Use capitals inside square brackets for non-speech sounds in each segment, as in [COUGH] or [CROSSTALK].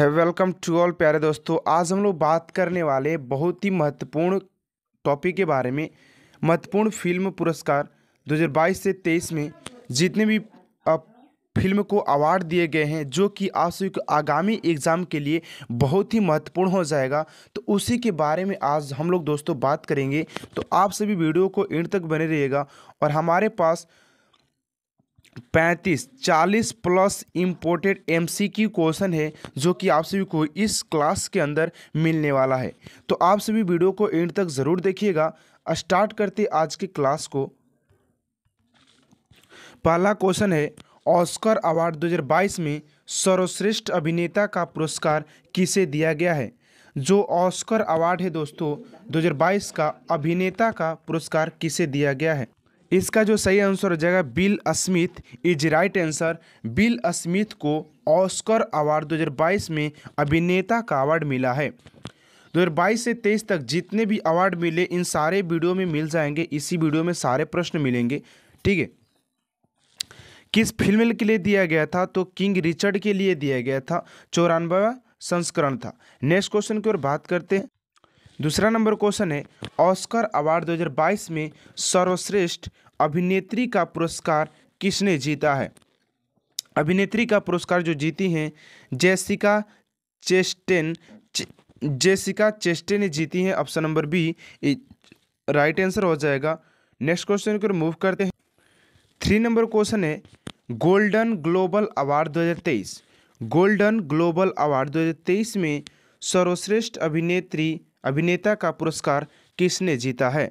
है welcome to all प्यारे दोस्तों आज हम लोग बात करने वाले बहुत ही महत्वपूर्ण टॉपिक के बारे में महत्वपूर्ण फिल्म पुरस्कार 2022 से 23 में जितने भी फिल्म को अवार्ड दिए गए हैं जो कि आप आगामी एग्ज़ाम के लिए बहुत ही महत्वपूर्ण हो जाएगा तो उसी के बारे में आज हम लोग दोस्तों बात करेंगे तो आप सभी वीडियो को एंड तक बने रहिएगा और हमारे पास पैंतीस चालीस प्लस इम्पोर्टेड एमसीक्यू क्वेश्चन है जो कि आप सभी को इस क्लास के अंदर मिलने वाला है तो आप सभी वीडियो को एंड तक ज़रूर देखिएगा स्टार्ट करते आज की क्लास को पहला क्वेश्चन है ऑस्कर अवार्ड 2022 में सर्वश्रेष्ठ अभिनेता का पुरस्कार किसे दिया गया है जो ऑस्कर अवार्ड है दोस्तों 2022 का अभिनेता का पुरस्कार किसे दिया गया है इसका जो सही आंसर हो जाएगा Will Smith is right answer Will Smith को ऑस्कर अवार्ड 2022 में अभिनेता का अवार्ड मिला है 2022 से 23 तक जितने भी अवार्ड मिले इन सारे वीडियो में मिल जाएंगे इसी वीडियो में सारे प्रश्न मिलेंगे ठीक है किस फिल्म के लिए दिया गया था तो किंग रिचर्ड के लिए दिया गया था चौरानवा संस्करण था नेक्स्ट क्वेश्चन की ओर बात करते हैं दूसरा नंबर क्वेश्चन है ऑस्कर अवार्ड 2022 में सर्वश्रेष्ठ अभिनेत्री का पुरस्कार किसने जीता है अभिनेत्री का पुरस्कार जो जीती हैं जेसिका चेस्टेन चे, जेसिका चेस्टेन ने जीती हैं option number B right answer हो जाएगा नेक्स्ट क्वेश्चन की ओर मूव करते हैं थ्री नंबर क्वेश्चन है Golden global award 2023 Golden global award 2023 में सर्वश्रेष्ठ अभिनेत्री अभिनेता का पुरस्कार किसने जीता है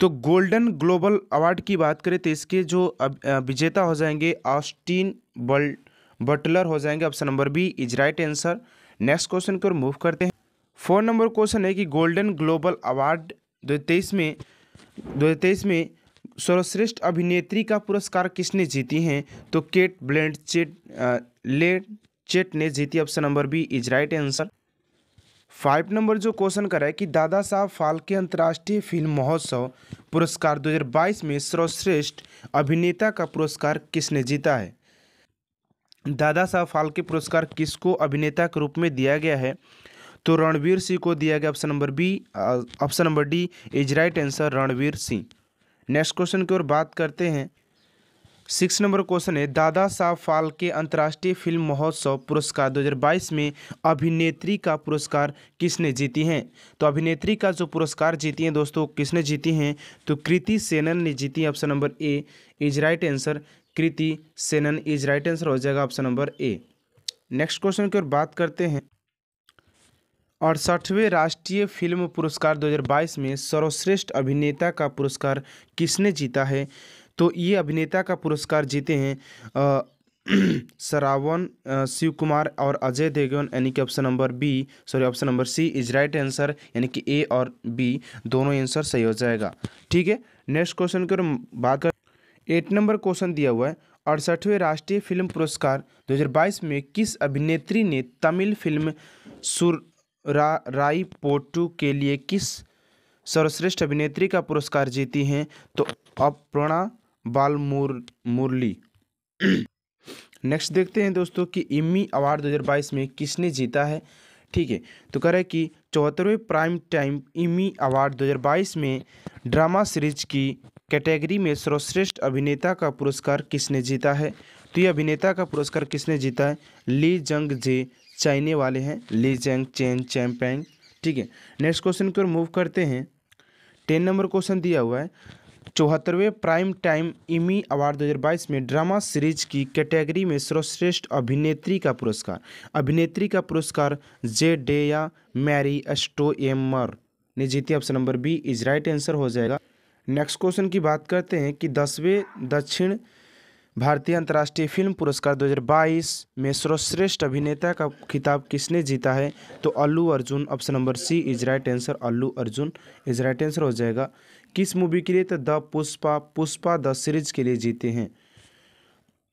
तो गोल्डन ग्लोबल अवार्ड की बात करें तो इसके जो विजेता हो जाएंगे ऑस्टिन बल बटलर हो जाएंगे option number B is right answer next question की ओर मूव करते हैं फोर नंबर क्वेश्चन है कि गोल्डन ग्लोबल अवार्ड दो में दो में सर्वश्रेष्ठ अभिनेत्री का पुरस्कार किसने जीती हैं तो केट ब्लेंड चेट ले चेट ने जीती option number B is right answer five number जो क्वेश्चन करा है कि दादा साहब फाल्के अंतर्राष्ट्रीय फिल्म महोत्सव पुरस्कार 2022 में सर्वश्रेष्ठ अभिनेता का पुरस्कार किसने जीता है दादा साहब फाल्के पुरस्कार किसको अभिनेता के रूप में दिया गया है तो रणवीर सिंह को दिया गया option number B option number D is right answer Ranveer Singh next question की ओर बात करते हैं सिक्स नंबर क्वेश्चन है दादा साहब फाल्के अंतर्राष्ट्रीय फिल्म महोत्सव पुरस्कार 2022 में अभिनेत्री का पुरस्कार किसने जीती हैं तो अभिनेत्री का जो पुरस्कार जीती हैं दोस्तों किसने जीती हैं तो कृति सेनन ने जीती option number A is right answer Kriti Sanon is right answer हो जाएगा option number A next question की ओर बात करते हैं अड़सठवें राष्ट्रीय फिल्म पुरस्कार 2022 में सर्वश्रेष्ठ अभिनेता का पुरस्कार किसने जीता है तो ये अभिनेता का पुरस्कार जीते हैं [CLEARS THROAT] सरावन शिव कुमार और अजय देवगन यानी कि option number B sorry option number C is right answer यानी कि ए और बी दोनों आंसर सही हो जाएगा ठीक है नेक्स्ट क्वेश्चन की ओर बात कर एट नंबर क्वेश्चन दिया हुआ है अड़सठवें राष्ट्रीय फिल्म पुरस्कार 2022 में किस अभिनेत्री ने तमिल फिल्म सुर रा, राई पोटू के लिए किस सर्वश्रेष्ठ अभिनेत्री का पुरस्कार जीती हैं तो अपर्णा बाल मुर, मुरली नेक्स्ट देखते हैं दोस्तों कि इमी अवार्ड 2022 में किसने जीता है ठीक है तो कह रहे कि चौहत्तरवें प्राइम टाइम इमी अवार्ड 2022 में ड्रामा सीरीज की कैटेगरी में सर्वश्रेष्ठ अभिनेता का पुरस्कार किसने जीता है तो ये अभिनेता का पुरस्कार किसने जीता है ली जंग जे चाइने वाले हैं ली जंग चैन चैम ठीक है नेक्स्ट क्वेश्चन की ओर मूव करते हैं टेन नंबर क्वेश्चन दिया हुआ है चौहत्तरवें प्राइम टाइम इमी अवार्ड 2022 में ड्रामा सीरीज की कैटेगरी में सर्वश्रेष्ठ अभिनेत्री का पुरस्कार अभिनेत्री का पुरस्कार जे डेया मैरी एमर ने जीती option number B is right answer हो जाएगा नेक्स्ट क्वेश्चन की बात करते हैं कि दसवें दक्षिण भारतीय अंतर्राष्ट्रीय फिल्म पुरस्कार 2022 में सर्वश्रेष्ठ अभिनेता का खिताब किसने जीता है तो Allu Arjun option number C is right answer Allu Arjun is right answer हो जाएगा किस मूवी के लिए तो the Pushpa Pushpa the series के लिए जीते हैं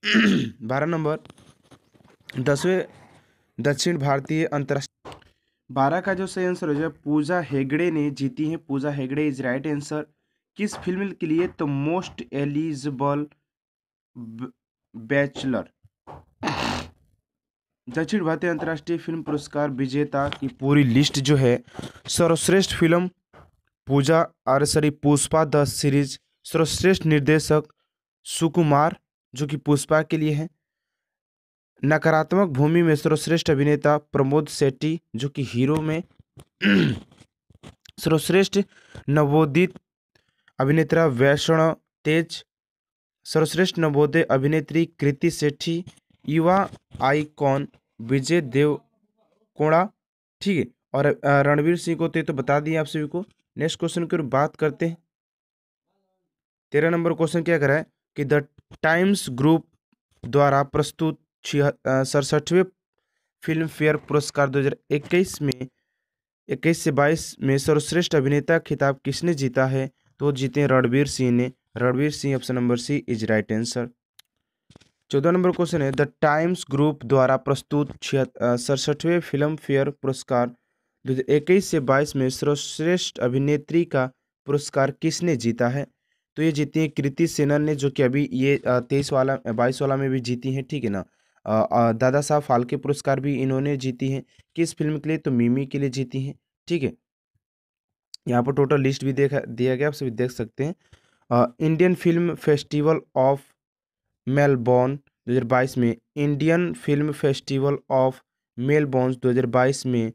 [CLEARS THROAT] बारह नंबर दसवें दक्षिण भारतीय अंतर्राष्ट्रीय बारह का जो सही आंसर हो जाएगा पूजा हेगड़े ने जीती है Pooja Hegde is right answer किस फिल्म के लिए तो मोस्ट एलिजिबल बैचलर दक्षिण भारतीय अंतर्राष्ट्रीय फिल्म पुरस्कार विजेता की पूरी लिस्ट जो है सर्वश्रेष्ठ फिल्म पूजा आरसरी पुष्पा द सीरीज सर्वश्रेष्ठ निर्देशक सुकुमार जो कि पुष्पा के लिए हैं नकारात्मक भूमि में सर्वश्रेष्ठ अभिनेता प्रमोद सेट्टी जो कि हीरो में [CLEARS THROAT] सर्वश्रेष्ठ नवोदित अभिनेत्रा वैष्णव तेज सर्वश्रेष्ठ नवोदय अभिनेत्री कृति सेठी युवा आईकॉन विजय देव कोड़ा ठीक है और रणवीर सिंह को तो, तो बता दिए आप सभी को नेक्स्ट क्वेश्चन की बात करते हैं तेरह नंबर क्वेश्चन क्या करा है कि द टाइम्स ग्रुप द्वारा प्रस्तुत सड़सठवें फिल्म फेयर पुरस्कार 2021 में 21 से 22 में सर्वश्रेष्ठ अभिनेता खिताब किसने जीता है तो जीते रणवीर सिंह ने Ranveer Singh option number C is right answer चौदह नंबर क्वेश्चन है द टाइम्स ग्रुप द्वारा प्रस्तुत सड़सठवें फिल्म फेयर पुरस्कार दो हज़ार इक्कीस से बाईस में सर्वश्रेष्ठ अभिनेत्री का पुरस्कार किसने जीता है तो ये जीती है कृति सेनन ने जो कि अभी ये तेईस वाला बाईस वाला में भी जीती हैं ठीक है ना दादा साहब फाल्के पुरस्कार भी इन्होंने जीती हैं किस फिल्म के लिए तो मिमी के लिए जीती हैं ठीक है यहाँ पर टोटल लिस्ट भी देखा दिया गया आप सभी देख सकते हैं Indian film festival of Melbourne 2022 में Indian film festival of Melbourne 2022 में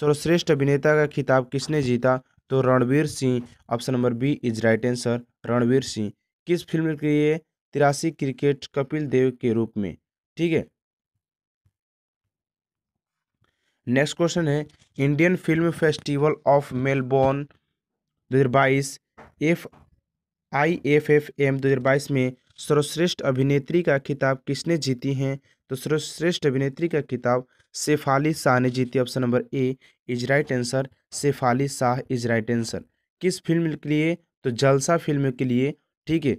सर्वश्रेष्ठ अभिनेता का खिताब किसने जीता तो Ranveer Singh option number B is right answer Ranveer Singh किस फिल्म के लिए तिरासी क्रिकेट कपिल देव के रूप में ठीक है नेक्स्ट क्वेश्चन है Indian film festival of Melbourne 2022 F I F F M दो में सर्वश्रेष्ठ अभिनेत्री का खिताब किसने जीती हैं तो सर्वश्रेष्ठ अभिनेत्री का खिताब शेफाली शाह ने जीती option number A is right answer Shefali Shah is right answer किस फिल्म के लिए तो जलसा फिल्म के लिए ठीक है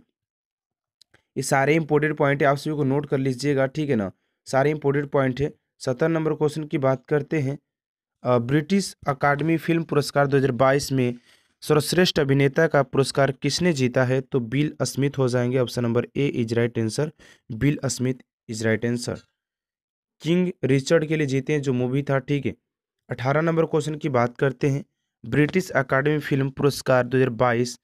ये सारे इंपॉर्टेंट पॉइंट है आप सभी को नोट कर लीजिएगा ठीक है ना सारे इंपॉर्टेंट पॉइंट है सत्तर नंबर क्वेश्चन की बात करते हैं ब्रिटिश अकाडमी फिल्म पुरस्कार 2022 में सर्वश्रेष्ठ अभिनेता का पुरस्कार किसने जीता है तो बिल स्मिथ हो जाएंगे option number A is right answer Will Smith is right answer King Richard के लिए जीते हैं जो मूवी था ठीक है अठारह नंबर क्वेश्चन की बात करते हैं ब्रिटिश अकाडमी फिल्म पुरस्कार 2022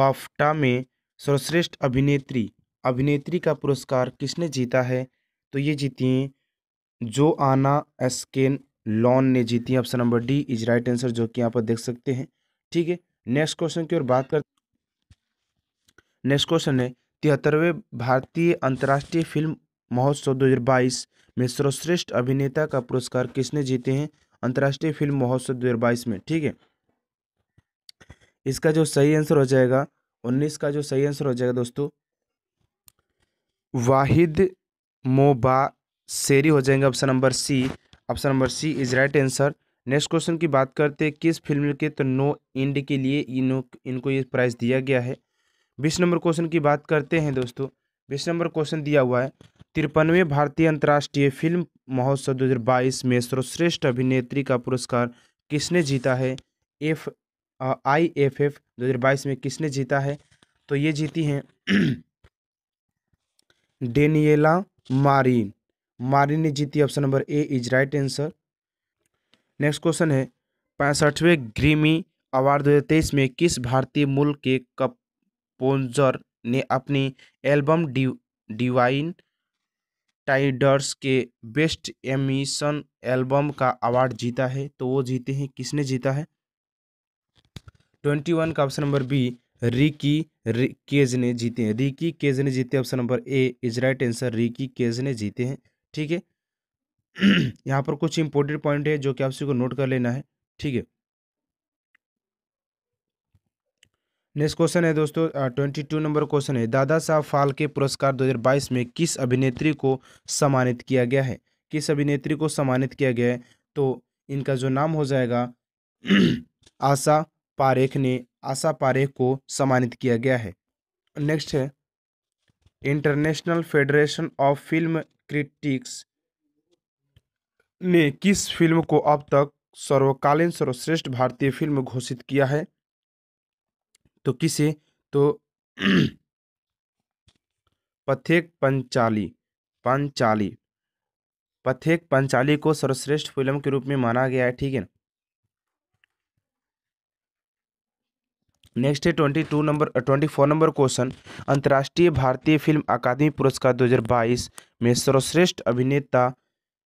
बाफ्टा में सर्वश्रेष्ठ अभिनेत्री अभिनेत्री का पुरस्कार किसने जीता है तो ये जीती हैं जो आना एस्केन लॉन ने जीती option number D is right answer जो कि यहाँ पर देख सकते हैं ठीक है नेक्स्ट क्वेश्चन की ओर बात कर नेक्स्ट क्वेश्चन है तिहत्तरवें भारतीय अंतर्राष्ट्रीय फिल्म महोत्सव दो में सर्वश्रेष्ठ अभिनेता का पुरस्कार किसने जीते हैं अंतर्राष्ट्रीय फिल्म महोत्सव दो में ठीक है इसका जो सही आंसर हो जाएगा उन्नीस का जो सही आंसर हो जाएगा दोस्तों वाहिद मोबा शेरी हो जाएंगे option number C option number C is right answer next question की बात करते हैं किस फिल्म के तो नो इंड के लिए इनो इनको ये प्राइज़ दिया गया है बीस नंबर क्वेश्चन की बात करते हैं दोस्तों बीस नंबर क्वेश्चन दिया हुआ है तिरपनवें भारतीय अंतर्राष्ट्रीय फिल्म महोत्सव दो में सर्वश्रेष्ठ अभिनेत्री का पुरस्कार किसने जीता है एफ आई एफ एफ दो हज़ार बाईस में किसने जीता है तो ये जीती हैं [CLEARS THROAT] डेनियला मारिन मारिन ने जीती option number A is right answer next question है पैंसठवें ग्रीमी अवार्ड 2023 में किस भारतीय मूल के कपोजर ने अपनी एल्बम डि डिवाइन टाइडर्स के बेस्ट एमिशन एल्बम का अवार्ड जीता है तो वो जीते हैं किसने जीता है ट्वेंटी वन का option number B Ricky Kej ने जीते हैं रिकी केज ने जीते option number A is right answer Ricky Kej ने जीते हैं ठीक है [CLEARS THROAT] यहाँ पर कुछ इंपॉर्टेंट पॉइंट है जो कि आप सभी को नोट कर लेना है ठीक है नेक्स्ट क्वेश्चन है दोस्तों ट्वेंटी टू नंबर क्वेश्चन है दादा साहब फाल्के पुरस्कार 2022 में किस अभिनेत्री को सम्मानित किया गया है किस अभिनेत्री को सम्मानित किया गया है तो इनका जो नाम हो जाएगा [CLEARS THROAT] आशा पारेख ने आशा पारेख को सम्मानित किया गया है नेक्स्ट है International Federation of Film Critics ने किस फिल्म को अब तक सर्वकालीन सर्वश्रेष्ठ भारतीय फिल्म घोषित किया है तो किसे तो [CLEARS THROAT] पथेक पंचाली पंचाली पथेक पंचाली को सर्वश्रेष्ठ फिल्म के रूप में माना गया है ठीक है नेक्स्ट है twenty two number twenty four number question अंतर्राष्ट्रीय भारतीय फिल्म अकादमी पुरस्कार 2022 में सर्वश्रेष्ठ अभिनेता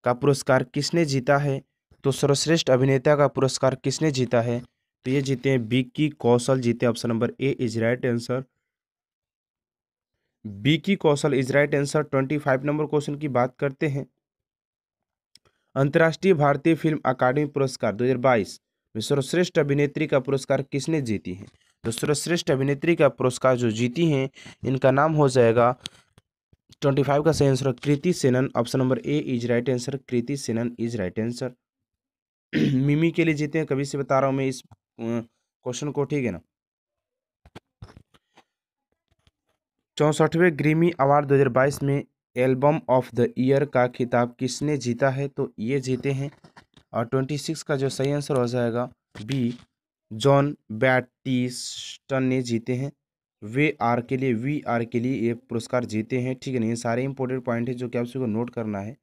का पुरस्कार किसने जीता है तो सर्वश्रेष्ठ अभिनेता का पुरस्कार किसने जीता है तो ये जीते हैं बीकी कौशल जीते option number A is right answer Vicky Kaushal is right answer twenty five number question की बात करते हैं अंतर्राष्ट्रीय भारतीय फिल्म अकादमी पुरस्कार 2022 में सर्वश्रेष्ठ अभिनेत्री का पुरस्कार किसने जीती है तो सर्वश्रेष्ठ अभिनेत्री का पुरस्कार जो जीती हैं इनका नाम हो जाएगा ट्वेंटी फाइव का सही आंसर है Kriti Sanon option number A is right answer Kriti Sanon is right answer [CLEARS THROAT] Mimi के लिए जीते हैं कभी से बता रहा हूं मैं इस क्वेश्चन को ठीक है ना चौसठवें ग्रीमी अवार्ड 2022 में एल्बम ऑफ द ईयर का खिताब किसने जीता है तो ये जीते हैं और ट्वेंटी सिक्स का जो सही आंसर हो जाएगा बी जॉन बैटिस्टन ने जीते हैं वे आर के लिए वी आर के लिए ये पुरस्कार जीते हैं ठीक है ना ये सारे इंपॉर्टेंट पॉइंट है जो कि आप सभी को नोट करना है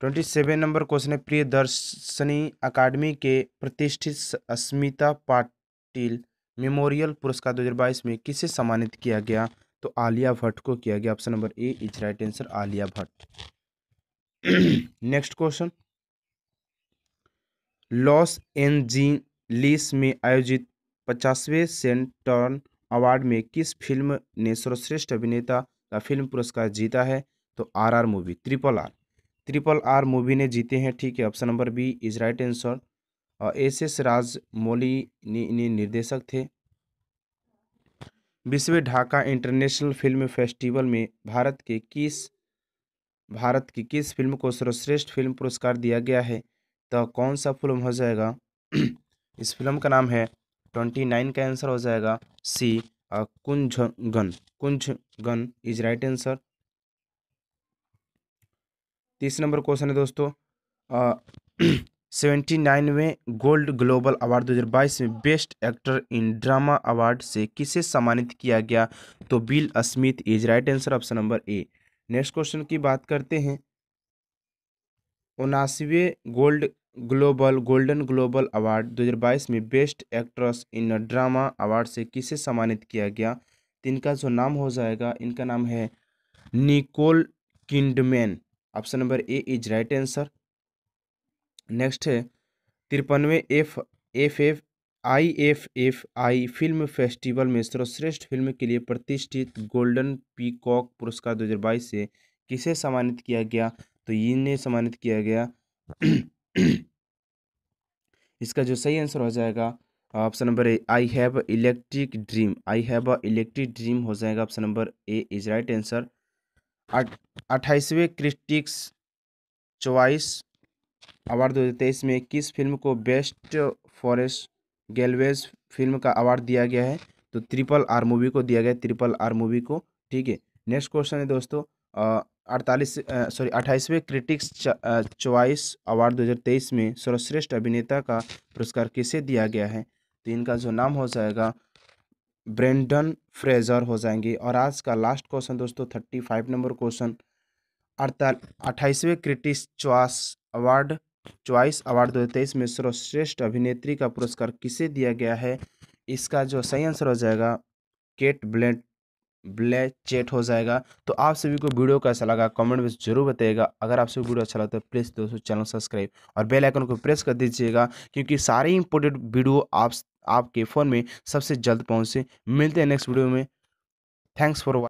ट्वेंटी सेवन नंबर क्वेश्चन है प्रिय दर्शनी अकादमी के प्रतिष्ठित अस्मिता पाटिल मेमोरियल पुरस्कार 2022 में किसे सम्मानित किया गया तो आलिया भट्ट को किया गया option number A is right answer Alia Bhatt next question Los Angeles में आयोजित पचासवें सेंटर्न अवार्ड में किस फिल्म ने सर्वश्रेष्ठ अभिनेता का फिल्म पुरस्कार जीता है तो R R movie triple R triple R movie ने जीते हैं ठीक है option number B is right answer S S Rajamouli ने निर्देशक थे विश्व ढाका इंटरनेशनल फिल्म फेस्टिवल में भारत के किस भारत की किस फिल्म को सर्वश्रेष्ठ फिल्म पुरस्कार दिया गया है तो कौन सा फिल्म हो जाएगा [CLEARS THROAT] इस फिल्म का नाम है ट्वेंटी नाइन का आंसर हो जाएगा सी कुंजगन कुंजगन इज राइट आंसर तीस नंबर क्वेश्चन है दोस्तों [CLEARS THROAT] सेवेंटी नाइनवें गोल्ड ग्लोबल अवार्ड 2022 में best actor in drama award से किसे सम्मानित किया गया तो Bill Smith is right answer option number A next question की बात करते हैं उनासीवें gold global golden global award 2022 में best actress in drama award से किसे सम्मानित किया गया तो इनका जो नाम हो जाएगा इनका नाम है Nicole Kidman option number A is right answer next है तिरपनवे F F F I F F I film festival में सर्वश्रेष्ठ फिल्म के लिए प्रतिष्ठित गोल्डन पीकॉक पुरस्कार 2022 से किसे सम्मानित किया गया तो इन्हें सम्मानित किया गया [CLEARS THROAT] इसका जो सही आंसर हो जाएगा option number A I have a electric dream I have a electric dream हो जाएगा option number A is right answer अट्ठाईसवें क्रिटिक्स चॉइस अवार्ड दो हज़ार तेईस में किस फिल्म को बेस्ट फॉरेस्ट गैलवेज फिल्म का अवार्ड दिया गया है तो ट्रिपल आर मूवी को दिया गया ट्रिपल आर मूवी को ठीक है नेक्स्ट क्वेश्चन है दोस्तों अड़तालीस सॉरी अट्ठाईसवें क्रिटिक्स चॉइस अवार्ड 2023 में सर्वश्रेष्ठ अभिनेता का पुरस्कार किसे दिया गया है तो इनका जो नाम हो जाएगा ब्रेंडन फ्रेजर हो जाएंगे और आज का लास्ट क्वेश्चन दोस्तों थर्टी फाइव नंबर क्वेश्चन अड़ताल अट्ठाईसवें critics choice award choice award दो में सर्वश्रेष्ठ अभिनेत्री का पुरस्कार किसे दिया गया है इसका जो सही आंसर हो जाएगा केट ब्लेंट ब्लैक चेट हो जाएगा तो आप सभी को वीडियो कैसा लगा कमेंट में जरूर बताइएगा अगर आप सभी वीडियो अच्छा लगता है प्लीज़ दोस्तों चैनल सब्सक्राइब और बेल आइकन को प्रेस कर दीजिएगा क्योंकि सारे इंपोर्टेंट वीडियो आप आपके फ़ोन में सबसे जल्द पहुंचे मिलते हैं नेक्स्ट वीडियो में थैंक्स फॉर